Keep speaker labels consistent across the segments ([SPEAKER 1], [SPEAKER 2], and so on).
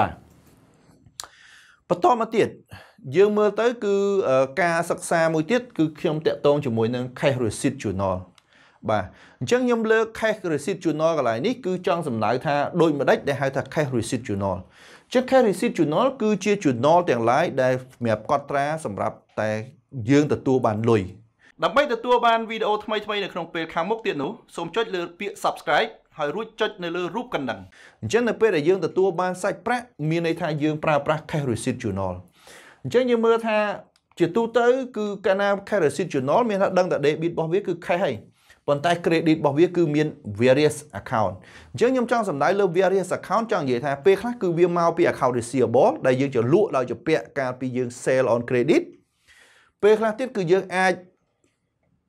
[SPEAKER 1] បាទបន្តមកទៀតយើងមើលទៅ គឺ ការសិក្សាមួយទៀតគឺខ្ញុំតាក់ទងជាមួយនឹង case receipt journal បាទអញ្ចឹងខ្ញុំលើ case receipt journal កន្លែងនេះគឺចង់សម្ដៅថាដូចម្ដេចដែលហៅថា case receipt journal អញ្ចឹង case receipt journal គឺជា journal ទាំង lain ដែលសម្រាប់កត់ត្រាសម្រាប់តែ យើងទទួលបានលុយដើម្បីទទួលបានវីដេអូថ្មីៗនៅក្នុងពេលខាងមុខទៀតនោះសូមចុចលើពាក្យ subscribe ហើយរួចចុចនៅលើរូបកណ្ដឹងអញ្ចឹងនៅពេលដែលយើងទទួលបានសាច់ប្រាក់មានន័យថាយើងប្រើប្រាស់ cash receipt journal អញ្ចឹងយើងមើលថា ជាទូទៅគឺកាលណា cash receipt journal មានថាដឹងតែ debit របស់វាគឺ cash ហើយប៉ុន្តែ credit របស់វាគឺមាន various account អញ្ចឹងខ្ញុំចង់សម្ដៅលើ various account ចង់និយាយថាពេលខ្លះគឺវាមកពី account receivable ដែលយើងจะលក់ដោយជពាក់កាលពីយើង sell on credit ពេលខ្លះទៀតគឺយើងអាច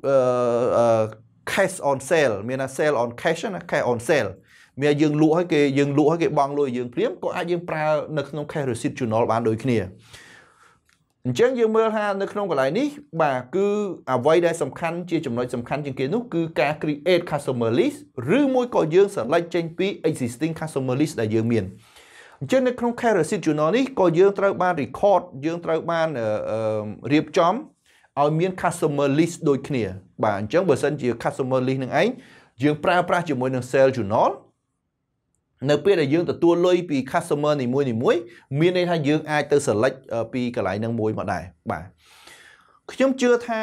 [SPEAKER 1] អឺ cash on sale មានណា sale on cash ណា cash on sale មានយើងលក់ឲ្យគេយើងលក់ឲ្យគេបង់លុយយើងព្រាមក៏អាចយើងប្រើនៅក្នុង cash receipt journal បានដូចគ្នាអញ្ចឹងយើងមើលថានៅក្នុងកន្លែងនេះ បាទគឺអ្វីដែលសំខាន់ជាចំណុចសំខាន់ជាងគេនោះគឺការ create customer list ឬមួយក៏យើង select ចេញពី existing customer list ដែលយើងមានអញ្ចឹងនៅក្នុង Care Receipt Journal នេះក៏យើងត្រូវបាន record យើងត្រូវបានរៀបចំឲ្យមាន customer list ដូចគ្នា បាទអញ្ចឹងបើសិនជា customer list នឹងឯងយើងប្រើប្រាស់ជាមួយនឹង sale journal នៅពេលដែលយើងទទួលលុយពី customer នីមួយនីមួយមានន័យថាយើងអាច ទៅ select ពីកន្លែងនឹងមួយមកដែរបាទខ្ញុំជឿថា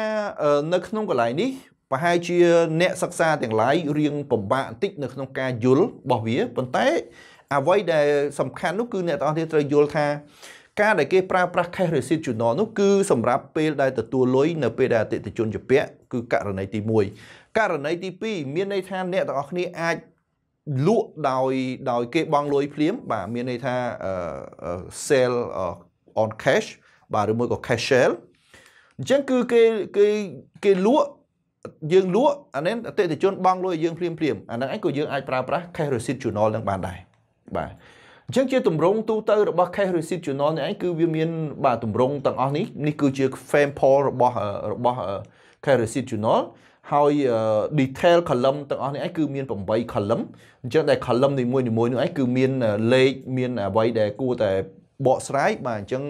[SPEAKER 1] នៅក្នុងកន្លែងនេះប្រហែលជាអ្នកសិក្សា ទាំងឡាយរៀងពិបាកបន្តិចនៅក្នុងការយល់របស់វាប៉ុន្តែ អ្វីដែល សំខាន់នោះគឺអ្នកទាំងអស់គ្នាត្រូវយល់ថាការដែលគេប្រើប្រាស់ cash receipt journal នោះគឺសម្រាប់ពេលដែលទទួលលុយនៅពេលដែលអតិថិជនជាពាក់គឺករណីទី1ករណីទី2មានន័យថាអ្នកទាំងអស់គ្នាអាចលក់ដោយដោយគេបង់លុយភ្លាម បាទមានន័យថា sell on cash បាទឬមួយក៏ cash sale អញ្ចឹងគឺគេគេគេលក់យើងលក់អានេះអតិថិជនបង់លុយយើងភ្លាមភ្លាមអាហ្នឹងឯងក៏យើងអាចប្រើប្រាស់ cash receipt journal នឹងបានដែរបាទអញ្ចឹងជាទម្រង់ទូទៅរបស់ case residual នេះឯងគឺវាមាន បាទទម្រង់ទាំងអស់នេះនេះគឺជា fame poll របស់របស់ case residual ហើយ detail column ទាំងអស់នេះឯងគឺមាន8 column អញ្ចឹងដែល column នីមួយនីមួយនោះឯងគឺមានលេខមានអ្វីដែលគួរតែបកស្រាយបាទអញ្ចឹង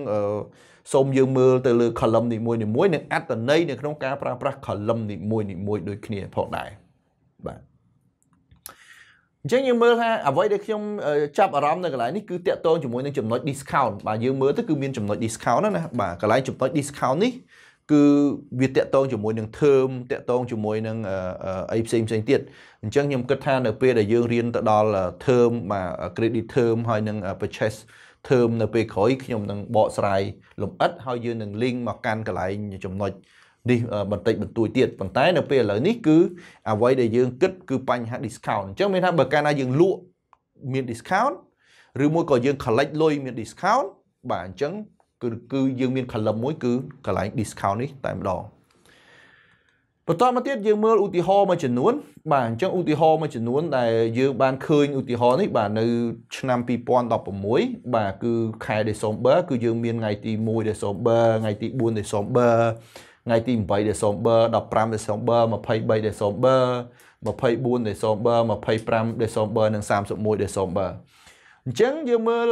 [SPEAKER 1] សូមយើងមើលទៅលើ column នីមួយនីមួយនិងអត្តន័យនៅក្នុងការប្រើប្រាស់ column នីមួយនីមួយដូចគ្នាផងដែរបាទអញ្ចឹងយើងមើលថាអ្វីដែលខ្ញុំចាប់អារម្មណ៍នៅកន្លែងនេះគឺតាក់ទងជាមួយនឹងចំណុច discount បាទយើងមើលទៅគឺមានចំណុច discount ណាបាទកន្លែងចំណុច discount នេះគឺវាតាក់ទងជាមួយនឹង term តាក់ទងជាមួយនឹងអីផ្សេងផ្សេងទៀតអញ្ចឹងខ្ញុំគិតថានៅពេលដែលយើងរៀនទៅដល់ term បាទ credit term ហើយនឹង purchase term នៅពេលក្រោយខ្ញុំនឹងបកស្រាយលម្អិតហើយយើងនឹង link មកកាន់កន្លែងចំណុចនេះបន្តិចបន្តួចទៀតប៉ុន្តែនៅពេលឥឡូវនេះគឺ អ្វីដែលយើងគិតគឺបញ្ហា discount អញ្ចឹងមានថាបើកាលណាយើងលក់មាន discount ឬមួយក៏យើង collect លុយមាន discount បាទអញ្ចឹងគឺគឺយើងមាន column មួយគឺកន្លែង discount នេះតែម្ដងបន្តមកទៀតយើងមើលឧទាហរណ៍មួយចំនួន បាទអញ្ចឹងឧទាហរណ៍មួយចំនួនដែលយើងបានឃើញឧទាហរណ៍នេះបាទនៅឆ្នាំ2016បាទគឺខែ December គឺយើងមានថ្ងៃ ទី1 December ថ្ងៃទី4 December ថ្ងៃទី8 December 15 December 23 December 24 December 25 December និង31 December អញ្ចឹងយើងមើល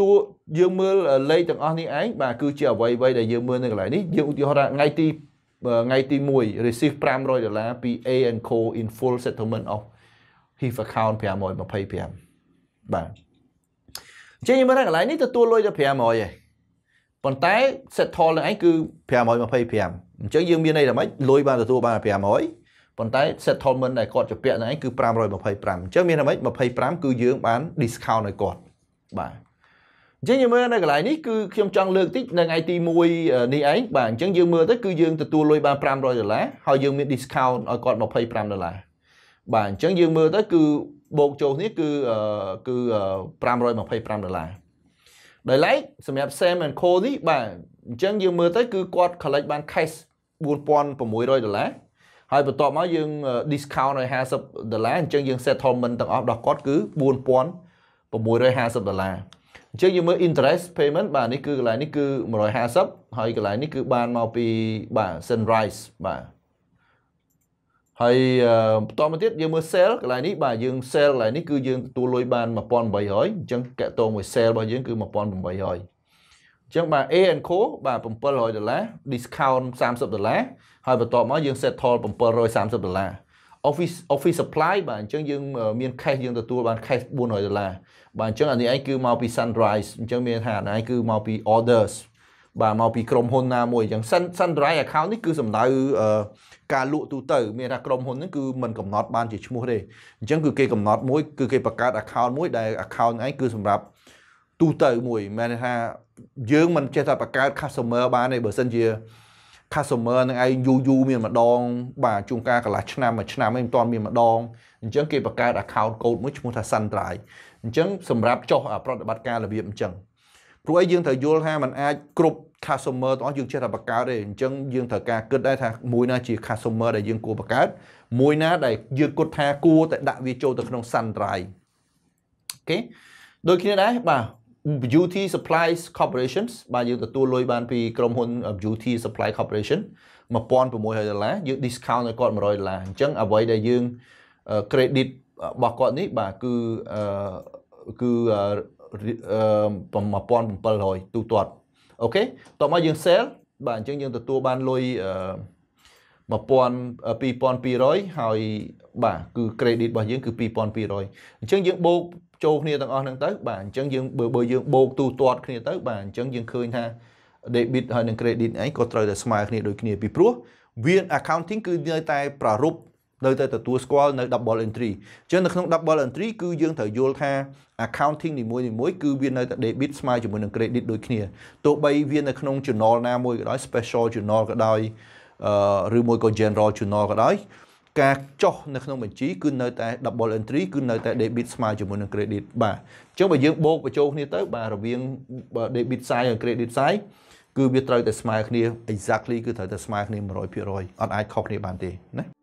[SPEAKER 1] តួយើងមើលលេខទាំងអស់នេះឯងបាទគឺជាអ្វីអ្វីដែលយើងមើលនៅកន្លែងនេះយើងឧទាហរណ៍ថ្ងៃទីថ្ងៃទី1 receive 500ដុល្លារពី A and Co in full settlement of his account 525បាទអញ្ចឹងយើងមើលកន្លែងនេះទទួលលុយទៅ500ឯងប៉ុន្តែ settle នឹងឯងគឺ525អញ្ចឹងយើងមានន័យថាម៉េចលុយបានទទួលបាន500ប៉ុន្តែ settlement ដែលគាត់ជាពាក់នឹងឯងគឺ525អញ្ចឹងមានថាម៉េច25គឺយើងបាន discount ឲ្យគាត់បាទអញ្ចឹងយើងមើលនៅកន្លែងនេះគឺខ្ញុំចង់លើកតិចនៅថ្ងៃទី1នេះឯងបាទអញ្ចឹងយើងមើលទៅគឺយើងទទួលលុយបាន500ដុល្លារហើយយើងមាន discount ឲ្យគាត់25ដុល្លារបាទអញ្ចឹងយើងមើលទៅគឺបូកចូលនេះគឺគឺ525ដុល្លារដោយឡែកសម្រាប់ Sam and Cody បាទអញ្ចឹងយើងមើលទៅគឺគាត់ collect បាន cash 4600ដុល្លារហើយបន្ទាប់មកយើង discount ឲ្យ50ដុល្លារអញ្ចឹងយើង settlement ទាំងអស់របស់គាត់គឺ4650ដុល្លារអញ្ចឹងយើងមើល interest payment បាទនេះគឺកន្លែងនេះគឺ150ហើយកន្លែងនេះគឺ បានមកពីបាទ Sunrise បាទហើយបន្តមកទៀតយើងមើល sale កន្លែងនេះបាទយើង sale កន្លែងនេះគឺយើងទទួលលុយបាន1800អញ្ចឹងកាក់តងមួយ sale របស់យើងគឺ1800អញ្ចឹងបាទ A and Co បាទ700ដុល្លារ discount 30ដុល្លារហើយបន្តមកយើង settle 730ដុល្លារ office office supply បាទអញ្ចឹងយើង មាន cash យើងទទួលបាន cash 400ដុល្លារបាទអញ្ចឹងអានេះឯងគឺមកពី Sunrise អញ្ចឹងមានថាអានេះគឺមកពី orders បាទមកពីក្រុមហ៊ុនណាមួយអញ្ចឹង Sundry account នេះគឺសំដៅការលក់ទូទៅ មានថាក្រុមហ៊ុនហ្នឹងគឺមិនកំណត់បានជាឈ្មោះទេអញ្ចឹងគឺគេកំណត់មួយគឺគេបង្កើត account មួយដែល account ឯងគឺសម្រាប់ទូទៅមួយមិនថាយើងមិនចេះតែបង្កើត customer បានទេបើសិនជា customer នឹងឯងយូរយូរមានម្ដងបាទជួនកាលកន្លះឆ្នាំមួយឆ្នាំឯងមិនទាន់មានម្ដងអញ្ចឹងគេបង្កើត account code មួយឈ្មោះថា Sundry អញ្ចឹងសម្រាប់ចុះប្រតិបត្តិការរបៀបអញ្ចឹងព្រោះអីយើងត្រូវយល់ថាมันអាចគ្រប់ customer ទាំងអស់យើងចេះតែបង្កើតទេអញ្ចឹងយើងត្រូវការគិតដែរថាមួយណាជា customer ដែលយើងគួរបង្កើតមួយណាដែលយើងគិតថាគួរតែដាក់វាចូលទៅក្នុង sandry អូខេដូចគ្នាដែរបាទ Beauty Supply Corporations បាទយើងទទួលលុយបានពីក្រុមហ៊ុន Beauty Supply Corporation 1600ដុល្លារយើង discount ឲ្យគាត់100ដុល្លារអញ្ចឹងអ្វីដែលយើង credit របស់គាត់នេះបាទគឺគឺ1700ទូទាត់អូខេតោះមកយើង sell បាទអញ្ចឹងយើងទទួលបានលុយ1200ហើយបាទគឺ credit របស់យើងគឺ2200អញ្ចឹងយើងបូកចូលគ្នាទាំងអស់ហ្នឹងទៅ បាទអញ្ចឹងយើងបើបើយើងបូកទូទាត់គ្នាទៅ បាទអញ្ចឹងយើងឃើញថា debit ហើយនិង credit ឯងក៏ត្រូវតែស្មើគ្នាដូចគ្នាពីព្រោះវា accounting គឺនៅតែប្រារព្ធនៅតែទទួលស្គាល់នៅ double entry អញ្ចឹងនៅក្នុង double entry គឺយើងត្រូវយល់ថា accounting នីមួយៗគឺវានៅតែ debit ស្មើជាមួយនឹង credit ដូចគ្នាទោះបីវានៅក្នុង journal ណាមួយក៏ដោយ special journal ក៏ដោយឬមួយក៏ general journal ក៏ដោយការចុះនៅក្នុងបញ្ជីគឺនៅតែ double entry គឺនៅតែ debit ស្មើជាមួយនឹង credit បាទអញ្ចឹងបើយើងបូកបញ្ចូលគ្នាទៅបាទរវាង debit side ហើយ credit side គឺវាត្រូវតែស្មើគ្នា exactly គឺត្រូវតែស្មើគ្នា100%អត់អាចខុសគ្នាបានទេណា